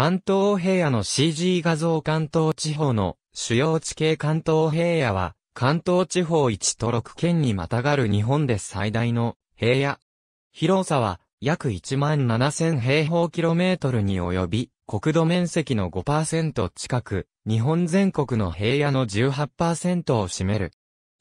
関東平野の CG 画像関東地方の主要地形関東平野は、関東地方1と6県にまたがる日本で最大の平野。広さは約17,000万平方キロメートルに及び、国土面積の5%近く、日本全国の平野の18%を占める。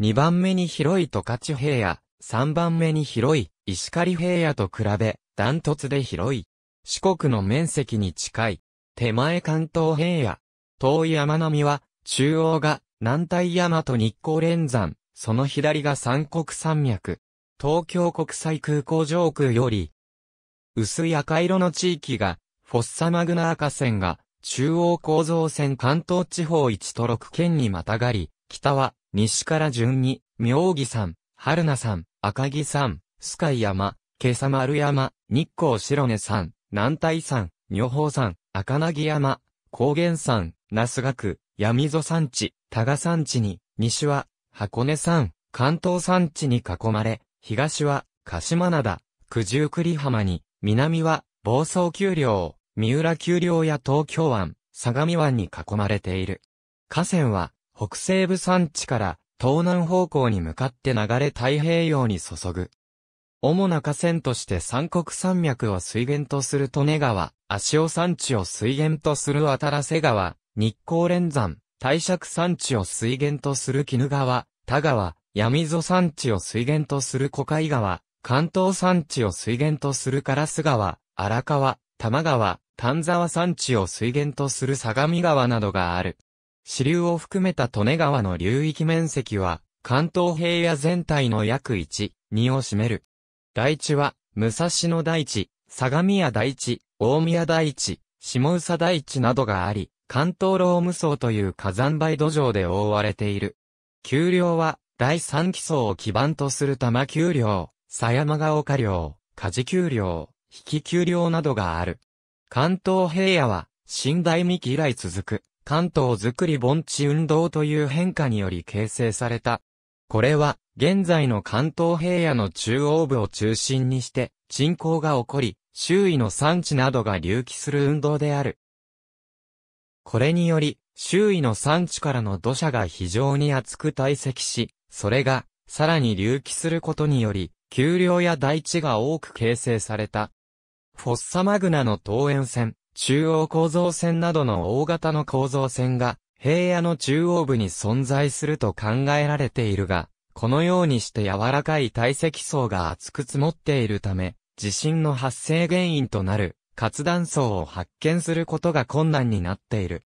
2番目に広い十勝平野、3番目に広い石狩平野と比べ、ダントツで広い。四国の面積に近い。手前関東平野。遠い山並みは、中央が南大。山と日光連山、その左が三国山脈。東京国際空港上空より、薄い赤色の地域が、フォッサマグナ赤線が、中央構造線関東地方1と6県にまたがり、北は、西から順に、妙義山、春名山、赤城山、スカイ山、今朝丸山、日光白根山、南大山、女宝山、赤な山、高原山、那須区闇ぞ山地、多賀山地に、西は、箱根山、関東山地に囲まれ、東は、鹿島灘、九十九里浜に、南は、房総丘陵、三浦丘陵や東京湾、相模湾に囲まれている。河川は、北西部山地から、東南方向に向かって流れ太平洋に注ぐ。主な河川として三国山脈を水源とする利根川、足尾山地を水源とする渡良瀬川、日光連山、大尺山地を水源とする絹川、田川、闇溝山地を水源とする小海川、関東山地を水源とする烏川、荒川、玉川、丹沢山地を水源とする相模川などがある。支流を含めた利根川の流域面積は、関東平野全体の約1、2を占める。台地は、武蔵野台地、相模屋台地、大宮台地、下宇佐台地などがあり、関東ローム層という火山灰土壌で覆われている。丘陵は、第三基層を基盤とする玉丘陵、狭山が丘陵、事丘陵、引丘陵などがある。関東平野は、新大三以来続く、関東づくり盆地運動という変化により形成されたこれは、現在の関東平野の中央部を中心にして、沈降が起こり、周囲の産地などが隆起する運動である。これにより、周囲の産地からの土砂が非常に厚く堆積し、それが、さらに隆起することにより、丘陵や大地が多く形成された。フォッサマグナの東円線、中央構造線などの大型の構造線が、平野の中央部に存在すると考えられているが、このようにして柔らかい堆積層が厚く積もっているため、地震の発生原因となる活断層を発見することが困難になっている。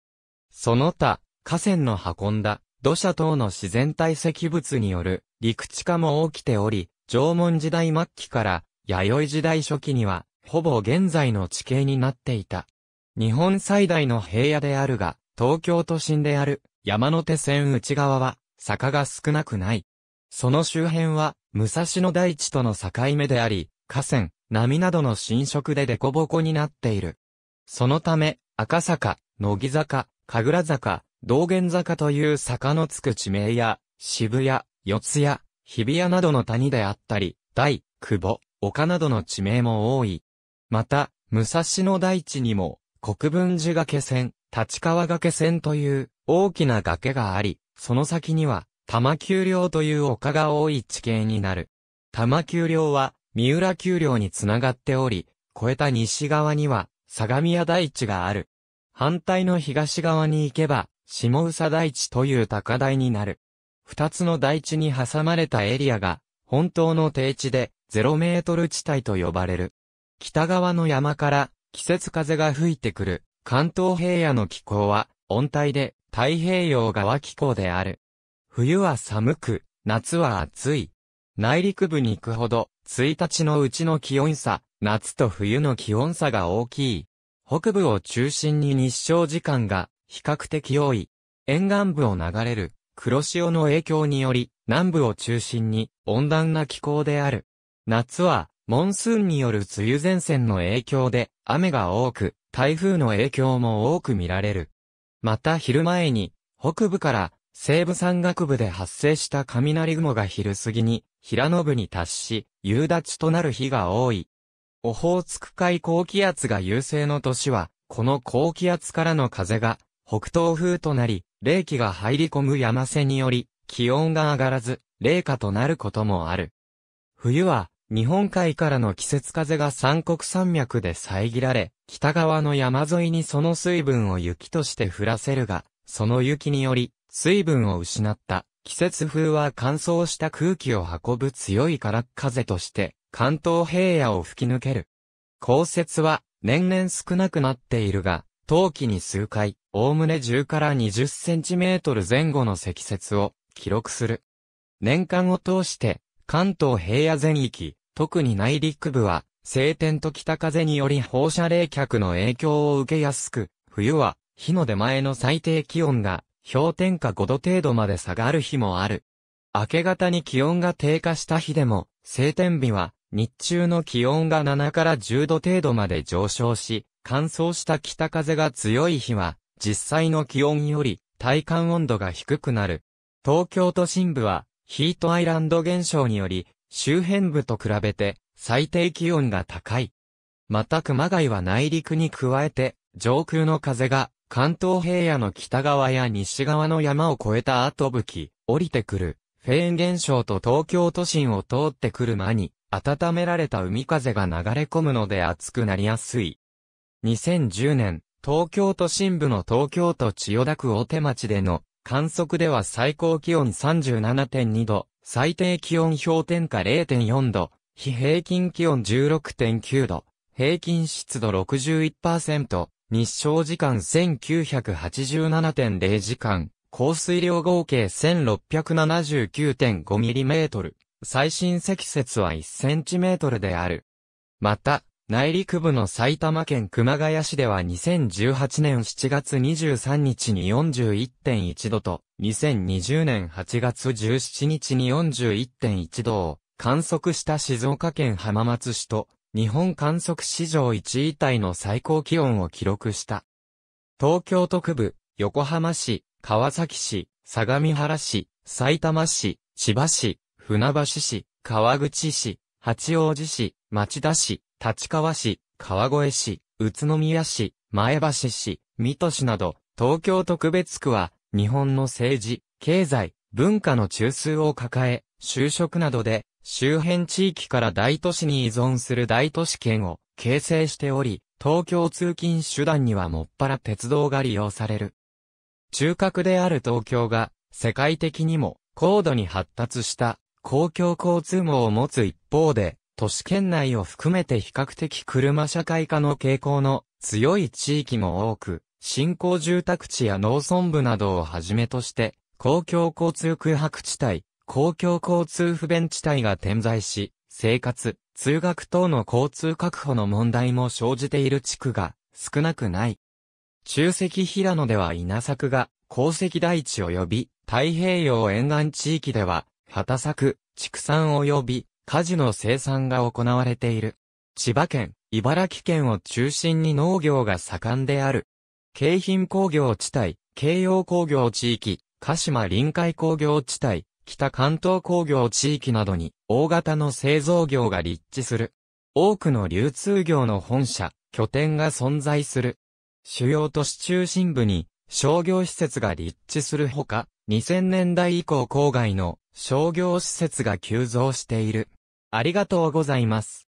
その他、河川の運んだ土砂等の自然堆積物による陸地化も起きており、縄文時代末期から弥生時代初期には、ほぼ現在の地形になっていた。日本最大の平野であるが、東京都心である山手線内側は坂が少なくない。その周辺は武蔵野大地との境目であり、河川、波などの浸食で凸凹になっている。そのため、赤坂、乃木坂、神楽坂、道玄坂という坂のつく地名や、渋谷、四谷、日比谷などの谷であったり、大、久保、丘などの地名も多い。また、武蔵野大地にも、国分寺が気仙、立川崖線という大きな崖があり、その先には玉丘陵という丘が多い地形になる。玉丘陵は三浦丘陵につながっており、越えた西側には相模屋台地がある。反対の東側に行けば、下宇佐台地という高台になる。二つの台地に挟まれたエリアが、本当の低地で、0メートル地帯と呼ばれる。北側の山から、季節風が吹いてくる、関東平野の気候は温帯で太平洋側気候である。冬は寒く、夏は暑い。内陸部に行くほど、1日のうちの気温差、夏と冬の気温差が大きい。北部を中心に日照時間が比較的多い。沿岸部を流れる黒潮の影響により、南部を中心に温暖な気候である。夏は、モンスーンによる梅雨前線の影響で雨が多く、台風の影響も多く見られる。また昼前に、北部から西部山岳部で発生した雷雲が昼過ぎに、平野部に達し、夕立となる日が多い。オホーツク海高気圧が優勢の年は、この高気圧からの風が、北東風となり、冷気が入り込む山瀬により、気温が上がらず、冷夏となることもある。冬は、日本海からの季節風が三国山脈で遮られ、北側の山沿いにその水分を雪として降らせるが、その雪により、水分を失った。季節風は乾燥した空気を運ぶ強い空っ風として、関東平野を吹き抜ける。降雪は年々少なくなっているが、冬季に数回、おおむね10から20センチメートル前後の積雪を記録する。年間を通して関東平野全域、特に内陸部は、晴天と北風により放射冷却の影響を受けやすく、冬は、日の出前の最低気温が、氷点下5度程度まで下がる日もある。明け方に気温が低下した日でも、晴天日は、日中の気温が7から10度程度まで上昇し、乾燥した北風が強い日は、実際の気温より体感温度が低くなる。東京都心部はヒートアイランド現象により、周辺部と比べて最低気温が高い。また熊谷は内陸に加えて、上空の風が関東平野の北側や西側の山を越えた後吹き、降りてくる、フェーン現象と東京都心を通ってくる間に、温められた海風が流れ込むので暑くなりやすい。2010年、東京都心部の東京都千代田区大手町での観測では最高気温37.2度、最低気温氷点下0.4度、非平均気温16.9度、平均湿度61%、日照時間1987.0時間、降水量合計 1679.5mm、最深積雪は 1cm である。また、内陸部の埼玉県熊谷市では2018年7月23日に41.1度と、2020年8月17日に41.1度を観測した静岡県浜松市と、日本観測史上1位体の最高気温を記録した。東京都区部、横浜市、川崎市、相模原市、埼玉市、千葉市、船橋市、川口市、八王子市、町田市、立川市、川越市、宇都宮市、前橋市、水戸市など、東京特別区は、日本の政治、経済、文化の中枢を抱え、就職などで、周辺地域から大都市に依存する大都市圏を形成しており、東京通勤手段にはもっぱら鉄道が利用される。中核である東京が、世界的にも高度に発達した公共交通網を持つ一方で、都市圏内を含めて比較的車社会化の傾向の強い地域も多く、新興住宅地や農村部などをはじめとして、公共交通空白地帯、公共交通不便地帯が点在し、生活、通学等の交通確保の問題も生じている地区が少なくない。中石平野では稲作が鉱石大地及び太平洋沿岸地域では畑作、畜産及び果樹の生産が行われている。千葉県、茨城県を中心に農業が盛んである。京浜工業地帯、京葉工業地域、鹿島臨海工業地帯、北関東工業地域などに大型の製造業が立地する。多くの流通業の本社、拠点が存在する。主要都市中心部に商業施設が立地するほか、2000年代以降郊外の商業施設が急増している。ありがとうございます。